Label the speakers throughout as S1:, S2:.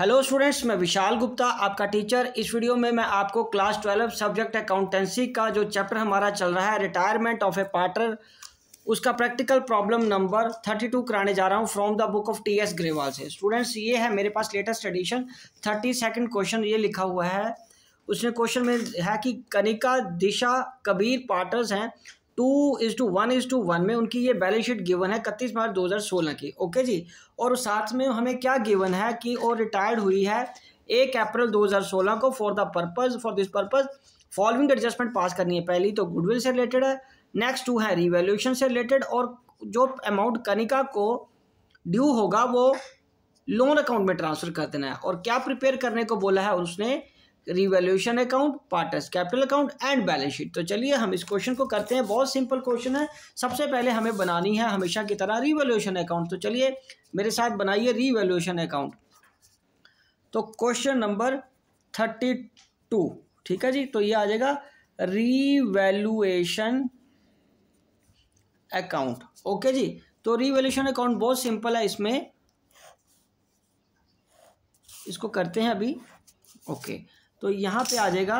S1: Hello students मैं विशाल गुप्ता आपका teacher इस वीडियो में मैं आपको क्लास ट्वेल्व सब्जेक्ट अकाउंटेंसी का जो चैप्टर हमारा चल रहा है रिटायरमेंट ऑफ ए पार्टनर उसका practical problem number thirty two कराने जा रहा हूँ from the book of T S Grewal से स्टूडेंट्स ये है मेरे पास latest edition thirty second question ये लिखा हुआ है उसमें क्वेश्चन में है कि कनिका दिशा कबीर पार्टनर्स हैं two is to one is to one में उनकी ये बैलेंस शीट गिवन है इकतीस मार्च दो हज़ार सोलह की ओके जी और साथ में हमें क्या गिवन है कि वो रिटायर्ड हुई है एक अप्रैल दो हज़ार सोलह को for the purpose for this purpose following adjustment पास करनी है पहली तो गुडविल से रिलेटेड है नेक्स्ट टू है रिवेल्यूशन से रिलेटेड और जो अमाउंट कनिका को ड्यू होगा वो लोन अकाउंट में ट्रांसफ़र कर देना है और क्या प्रिपेयर करने को बोला है उसने revaluation account partners capital account and balance sheet तो चलिए हम इस क्वेश्चन को करते हैं बहुत सिंपल क्वेश्चन है सबसे पहले हमें बनानी है हमेशा की तरह रिवेल्यूशन अकाउंट तो चलिए मेरे साथ बनाइए रिवेल्यूशन अकाउंट तो क्वेश्चन नंबर थर्टी टू ठीक है जी तो ये आ जाएगा रिवेल्यूएशन अकाउंट ओके जी तो रिवेल्यूशन अकाउंट बहुत सिंपल है इसमें इसको करते हैं अभी ओके okay. तो यहाँ पे आ जाएगा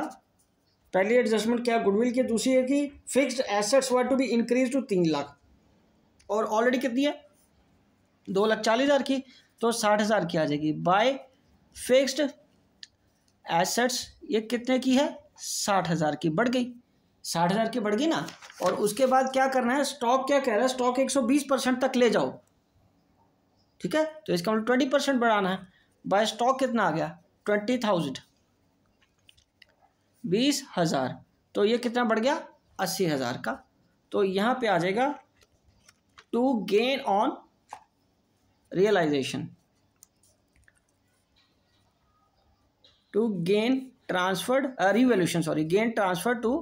S1: पहली एडजस्टमेंट क्या गुडविल की दूसरी है कि fixed assets were to be increase to तीन लाख और ऑलरेडी कितनी है दो लाख चालीस हज़ार की तो साठ हज़ार की आ जाएगी बाय फिक्स्ड एसेट्स ये कितने की है साठ हज़ार की बढ़ गई साठ हज़ार की बढ़ गई ना और उसके बाद क्या करना है स्टॉक क्या कह रहा है स्टॉक एक सौ बीस परसेंट तक ले जाओ ठीक है तो इसका मतलब ट्वेंटी परसेंट बढ़ाना है बाय स्टॉक कितना आ गया ट्वेंटी थाउजेंड बीस हज़ार तो ये कितना बढ़ गया अस्सी हज़ार का तो यहाँ पे आ जाएगा to gain on realisation to gain transferred revaluation sorry gain transfer to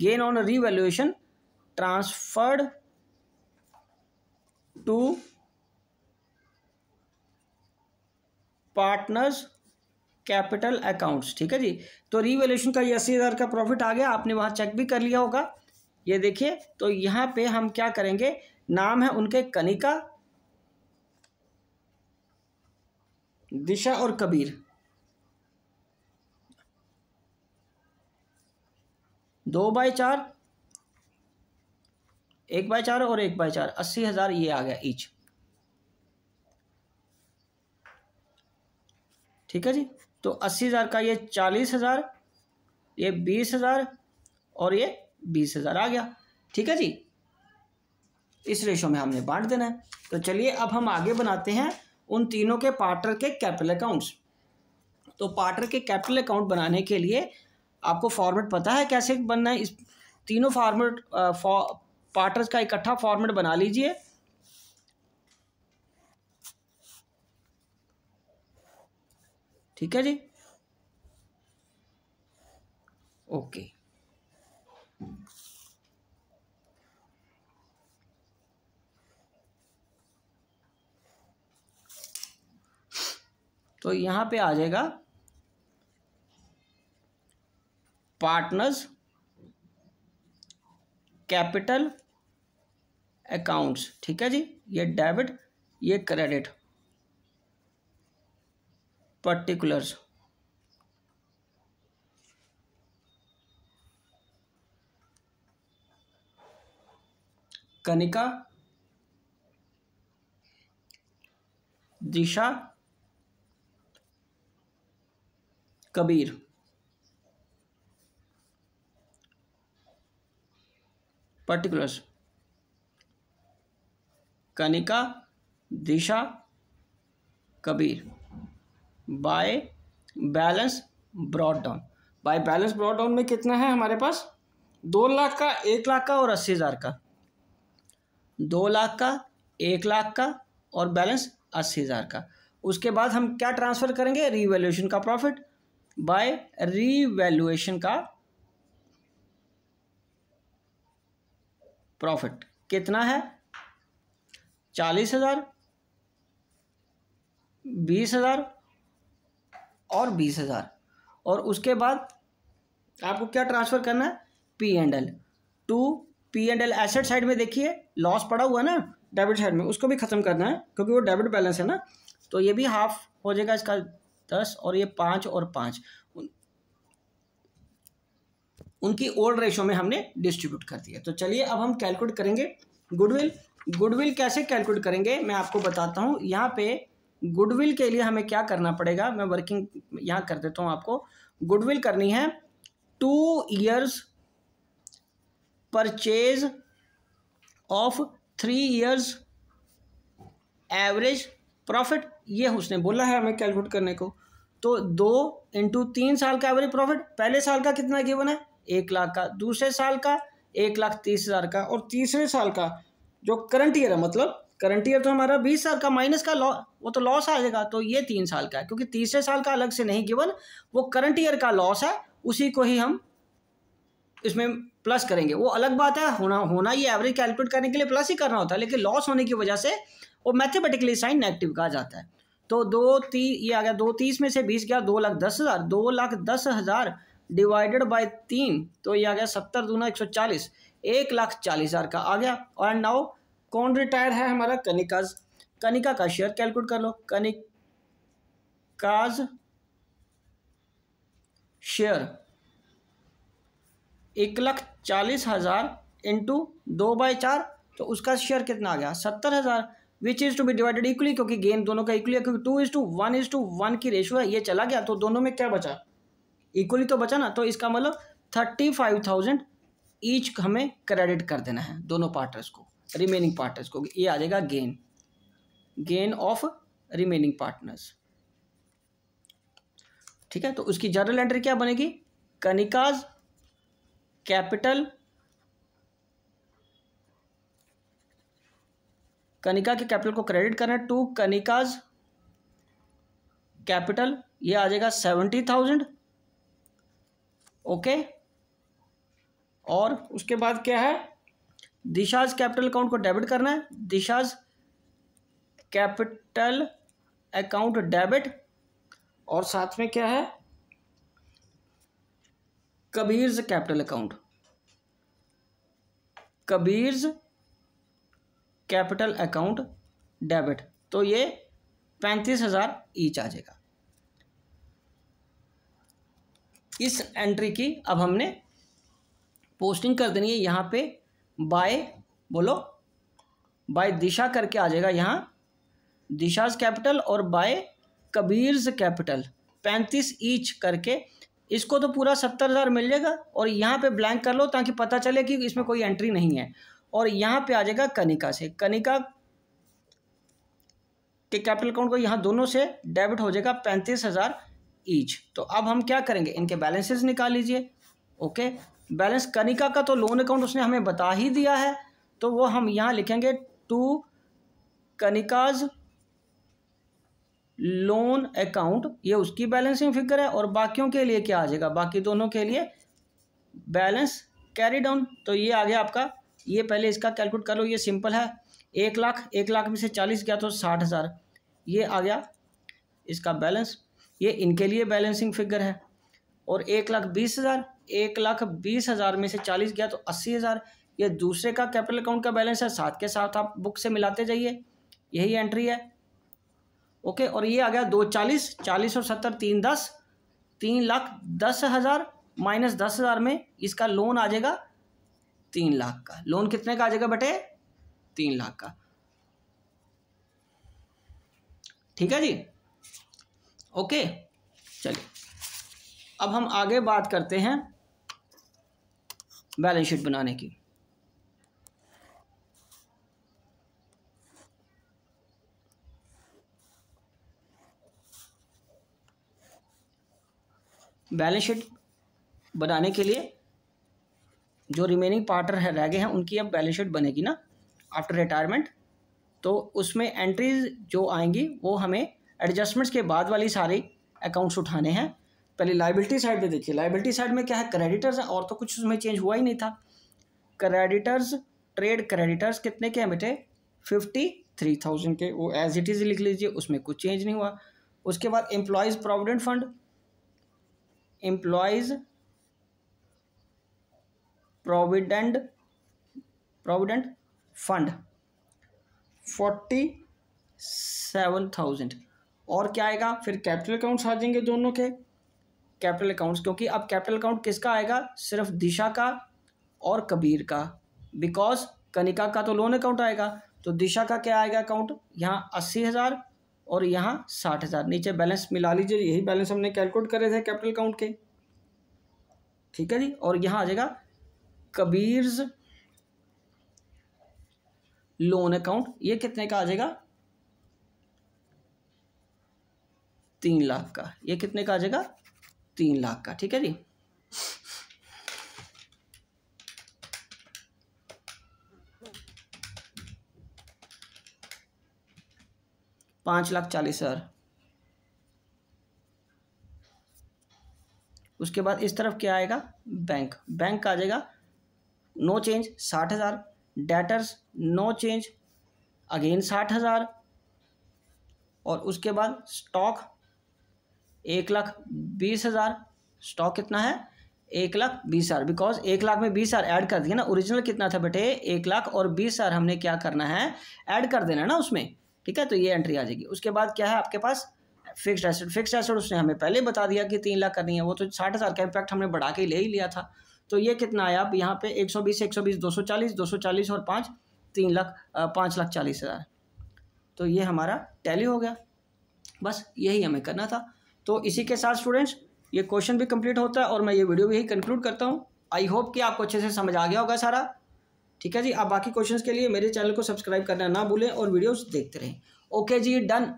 S1: gain on revaluation transferred to partners capital accounts ठीक है जी तो रीवेल्यूशन का ये अस्सी हज़ार का प्रॉफिट आ गया आपने वहाँ चेक भी कर लिया होगा ये देखिए तो यहाँ पे हम क्या करेंगे नाम है उनके कनिका दिशा और कबीर दो बाय चार एक बाय चार और एक बाय चार अस्सी हज़ार ये आ गया ईच ठीक है जी तो अस्सी हज़ार का ये चालीस हज़ार ये बीस हज़ार और ये बीस हज़ार आ गया ठीक है जी इस रेशो में हमने बांट देना है तो चलिए अब हम आगे बनाते हैं उन तीनों के पार्टनर के कैपिटल अकाउंट्स तो पार्टनर के कैपिटल अकाउंट बनाने के लिए आपको फॉर्मेट पता है कैसे बनना है इस तीनों फॉर्मेट फॉ पार्टनर्स का इकट्ठा फॉर्मेट बना लीजिए ठीक है जी ओके तो यहां पे आ जाएगा पार्टनर्स कैपिटल अकाउंट्स ठीक है जी ये डेबिट ये credit particular Kanika Disha Kabir particulars Kanika Disha Kabir by balance brought down by balance brought down में कितना है हमारे पास दो लाख का एक लाख का और अस्सी हज़ार का दो लाख का एक लाख का और बैलेंस अस्सी हज़ार का उसके बाद हम क्या ट्रांसफ़र करेंगे रीवैल्यूएशन का प्रॉफिट बाय रीवैल्यूएशन का प्रॉफिट कितना है चालीस हज़ार बीस हज़ार और बीस हज़ार और उसके बाद आपको क्या ट्रांसफ़र करना है P and L to P and L asset side में देखिए लॉस पड़ा हुआ है ना डेबिट साइड में उसको भी ख़त्म करना है क्योंकि वो डेबिट बैलेंस है ना तो ये भी हाफ हो जाएगा इसका दस और ये पाँच और पाँच उनकी ओल्ड रेशो में हमने डिस्ट्रीब्यूट कर दिया तो चलिए अब हम कैलकुलेट करेंगे गुडविल गुडविल कैसे कैलकुलेट करेंगे मैं आपको बताता हूँ यहाँ पे गुडविल के लिए हमें क्या करना पड़ेगा मैं वर्किंग यहाँ कर देता हूँ आपको गुडविल करनी है two years purchase of three years average profit ये उसने बोला है हमें कैलकुलेट करने को तो दो इंटू तीन साल का एवरेज प्रॉफिट पहले साल का कितना गिवन है एक लाख का दूसरे साल का एक लाख तीस हज़ार का और तीसरे साल का जो करंट ईयर है मतलब करंट ईयर तो हमारा बीस साल का माइनस का लॉ वो तो लॉस आ जाएगा तो ये तीन साल का है क्योंकि तीसरे साल का अलग से नहीं गिवन वो करंट ईयर का लॉस है उसी को ही हम इसमें प्लस करेंगे वो अलग बात है होना होना ये एवरेज कैलकुलेट करने के लिए प्लस ही करना होता है लेकिन लॉस होने की वजह से वो मैथमेटिकली साइन नेगेटिव कहा जाता है तो दो तीस ये आ गया दो तीस में से बीस गया दो लाख दस हज़ार दो लाख दस हज़ार डिवाइडेड बाय तीन तो ये आ गया सत्तर दूना एक सौ चालीस एक लाख चालीस हज़ार का आ गया और नाउ कौन रिटायर है हमारा कनिकाज कनिका का शेयर कैलकुलेट कर लो कनिकाज शेयर एक लाख चालीस हज़ार इंटू दो बाई चार तो उसका शेयर कितना आ गया सत्तर हज़ार which is to be divided equally क्योंकि गेन दोनों का इक्वली है क्योंकि two is to one is to one की रेशियो है ये चला गया तो दोनों में क्या बचा इक्वली तो बचा ना तो इसका मतलब थर्टी फाइव थाउजेंड ईच हमें क्रेडिट कर देना है दोनों पार्टनर्स को रिमेनिंग पार्टनर्स को ये आ जाएगा gain gain of remaining partners ठीक है तो उसकी जर्नल एंट्री क्या बनेगी कनिकाज कैपिटल कनिका के कैपिटल को क्रेडिट करना है टू कनिकाज कैपिटल ये आ जाएगा सेवेंटी थाउजेंड ओके और उसके बाद क्या है दिशाज कैपिटल अकाउंट को डेबिट करना है दिशाज कैपिटल अकाउंट डेबिट और साथ में क्या है Kabir's capital account Kabir's capital account debit तो ये पैंतीस हज़ार ईच आ जाएगा इस एंट्री की अब हमने पोस्टिंग कर देनी है यहां पे बाय बोलो बाय दिशा करके आ जाएगा यहाँ दिशाज कैपिटल और बाय कबीर्स कैपिटल पैंतीस ईच करके इसको तो पूरा सत्तर हज़ार मिल जाएगा और यहाँ पे ब्लैंक कर लो ताकि पता चले कि इसमें कोई एंट्री नहीं है और यहाँ पे आ जाएगा कनिका से कनिका के कैपिटल अकाउंट को यहाँ दोनों से डेबिट हो जाएगा पैंतीस हज़ार ईच तो अब हम क्या करेंगे इनके बैलेंसेस निकाल लीजिए ओके बैलेंस कनिका का तो लोन अकाउंट उसने हमें बता ही दिया है तो वो हम यहाँ लिखेंगे टू कनिकाज लोन अकाउंट ये उसकी बैलेंसिंग फिगर है और बाकियों के लिए क्या आ जाएगा बाकी दोनों के लिए बैलेंस कैरी डाउन तो ये आ गया आपका ये पहले इसका कैलकुलेट कर लो ये सिंपल है एक लाख एक लाख में से चालीस गया तो साठ हज़ार ये आ गया इसका बैलेंस ये इनके लिए बैलेंसिंग फिगर है और एक लाख बीस हज़ार एक लाख बीस हज़ार में से चालीस गया तो अस्सी हज़ार ये दूसरे का कैपिटल अकाउंट का बैलेंस है साथ के साथ आप बुक से मिलाते जाइए यही एंट्री है ओके और ये आ गया दो चालीस चालीस और सत्तर तीन दस तीन लाख दस हज़ार माइनस दस हज़ार में इसका लोन आ जाएगा तीन लाख का लोन कितने का आ जाएगा बेटे तीन लाख का ठीक है जी ओके चलिए अब हम आगे बात करते हैं बैलेंस शीट बनाने की बैलेंस शीट बनाने के लिए जो रिमेनिंग पार्टनर है रह गए हैं उनकी अब बैलेंस शीट बनेगी ना आफ्टर रिटायरमेंट तो उसमें एंट्रीज जो आएंगी वो हमें एडजस्टमेंट्स के बाद वाली सारी अकाउंट्स उठाने हैं पहले लाइबिलिटी साइड पे देखिए लाइबिलिटी साइड में क्या है क्रेडिटर्स है और तो कुछ उसमें चेंज हुआ ही नहीं था क्रेडिटर्स ट्रेड क्रेडिटर्स कितने के हैं बेटे फिफ्टी थ्री थाउजेंड के वो एज इट इज़ लिख लीजिए उसमें कुछ चेंज नहीं हुआ उसके बाद employees provident fund employees provident provident fund forty seven thousand और क्या आएगा फिर कैपिटल अकाउंट्स आ जाएंगे दोनों के कैपिटल अकाउंट्स क्योंकि अब कैपिटल अकाउंट किसका आएगा सिर्फ दिशा का और कबीर का बिकॉज कनिका का तो लोन अकाउंट आएगा तो दिशा का क्या आएगा अकाउंट यहाँ अस्सी हज़ार और यहाँ साठ हज़ार नीचे बैलेंस मिला लीजिए यही बैलेंस हमने कैलकुलेट करे थे कैपिटल अकाउंट के ठीक है जी और यहाँ आ जाएगा कबीर्स लोन अकाउंट ये कितने का आ जाएगा तीन लाख का ये कितने का आ जाएगा तीन लाख का ठीक है जी पांच लाख चालीस हज़ार उसके बाद इस तरफ क्या आएगा बैंक बैंक का आ जाएगा नो चेंज साठ हज़ार डेटर्स नो चेंज अगेन साठ हज़ार और उसके बाद स्टॉक एक लाख बीस हज़ार स्टॉक कितना है एक लाख बीस हज़ार बिकॉज एक लाख में बीस हज़ार ऐड कर दिया ना ओरिजिनल कितना था बेटे एक लाख और बीस हज़ार हमने क्या करना है ऐड कर देना ना उसमें ठीक है तो ये एंट्री आ जाएगी उसके बाद क्या है आपके पास फिक्स्ड एसेट फिक्स्ड एसेट उसने हमें पहले बता दिया कि तीन लाख करनी है वो तो साठ हज़ार का इम्पैक्ट हमने बढ़ा के ले ही लिया था तो ये कितना आया अब यहाँ पे एक सौ बीस एक सौ बीस दो सौ चालीस दो सौ चालीस और पाँच तीन लाख पाँच लाख चालीस हज़ार तो ये हमारा टैली हो गया बस यही हमें करना था तो इसी के साथ स्टूडेंट्स ये क्वेश्चन भी कंप्लीट होता है और मैं ये वीडियो भी यही कंक्लूड करता हूँ आई होप कि आपको अच्छे से समझ आ गया होगा सारा ठीक है जी आप बाकी क्वेश्चंस के लिए मेरे चैनल को सब्सक्राइब करना ना भूलें और वीडियोस देखते रहें ओके जी डन